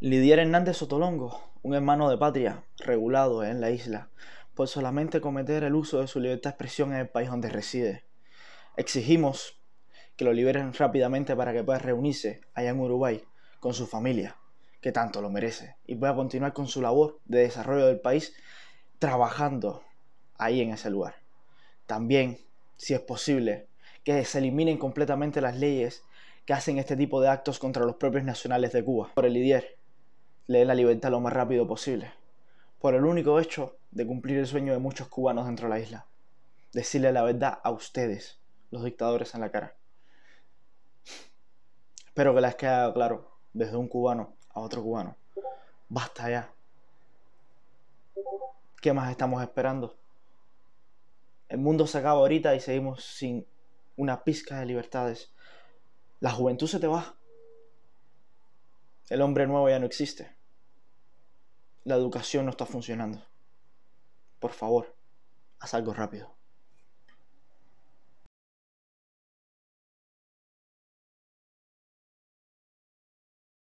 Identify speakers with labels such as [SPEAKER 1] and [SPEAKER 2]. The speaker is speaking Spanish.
[SPEAKER 1] Lidier Hernández Sotolongo, un hermano de patria, regulado en la isla, por solamente cometer el uso de su libertad de expresión en el país donde reside. Exigimos que lo liberen rápidamente para que pueda reunirse allá en Uruguay con su familia, que tanto lo merece, y pueda continuar con su labor de desarrollo del país trabajando ahí en ese lugar. También, si es posible, que se eliminen completamente las leyes que hacen este tipo de actos contra los propios nacionales de Cuba. Por el le la libertad lo más rápido posible, por el único hecho de cumplir el sueño de muchos cubanos dentro de la isla. Decirle la verdad a ustedes, los dictadores en la cara. Espero que les quede claro, desde un cubano a otro cubano. Basta ya. ¿Qué más estamos esperando? El mundo se acaba ahorita y seguimos sin una pizca de libertades. La juventud se te va. El hombre nuevo ya no existe. La educación no está funcionando. Por favor, haz algo rápido.